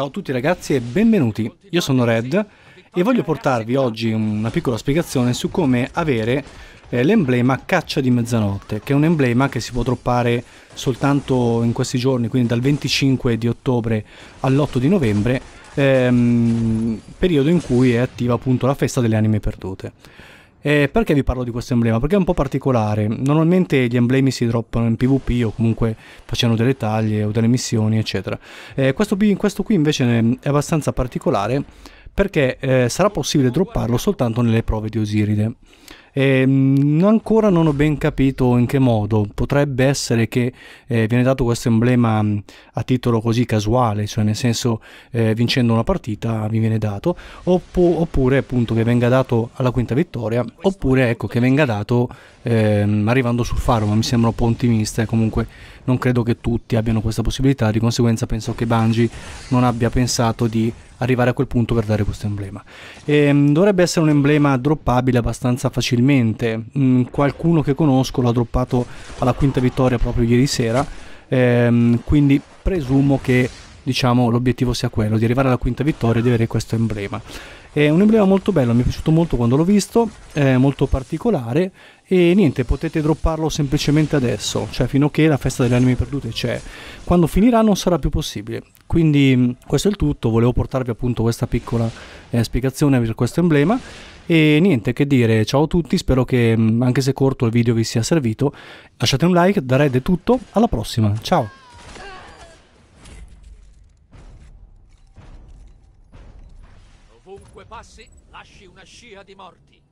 Ciao a tutti ragazzi e benvenuti, io sono Red e voglio portarvi oggi una piccola spiegazione su come avere eh, l'emblema Caccia di Mezzanotte, che è un emblema che si può droppare soltanto in questi giorni, quindi dal 25 di ottobre all'8 di novembre, ehm, periodo in cui è attiva appunto la festa delle anime perdute. Eh, perché vi parlo di questo emblema? Perché è un po' particolare. Normalmente gli emblemi si droppano in PvP o comunque facendo delle taglie o delle missioni, eccetera. Eh, questo, questo, qui invece è abbastanza particolare perché eh, sarà possibile dropparlo soltanto nelle prove di Osiride. E, ehm, ancora non ho ben capito in che modo. Potrebbe essere che eh, viene dato questo emblema mm, a titolo così casuale, cioè nel senso eh, vincendo una partita vi viene dato, oppo- oppure appunto che venga dato alla quinta vittoria, oppure ecco che venga dato ehm, arrivando sul faro, ma mi sembra un po' ottimista e comunque non credo che tutti abbiano questa possibilità, di conseguenza penso che Bungie non abbia pensato di arrivare a quel punto per dare questo emblema. E, ehm, dovrebbe essere un emblema droppabile abbastanza facilmente probabilmente. Mh, mm, qualcuno che conosco l'ha droppato alla quinta vittoria proprio ieri sera, ehm, quindi presumo che diciamo, l'obiettivo sia quello di arrivare alla quinta vittoria e di avere questo emblema. È un emblema molto bello, mi è piaciuto molto quando l'ho visto, è molto particolare e niente, potete dropparlo semplicemente adesso, cioè fino a che la festa delle anime perdute c'è. Quando finirà non sarà più possibile. Quindi questo è il tutto, volevo portarvi appunto questa piccola eh, spiegazione per questo emblema. E niente che dire, ciao a tutti, spero che mm, anche se corto il video vi sia servito. Lasciate un like, da Red è tutto, alla prossima, ciao! Ovunque passi, lasci una scia di morti.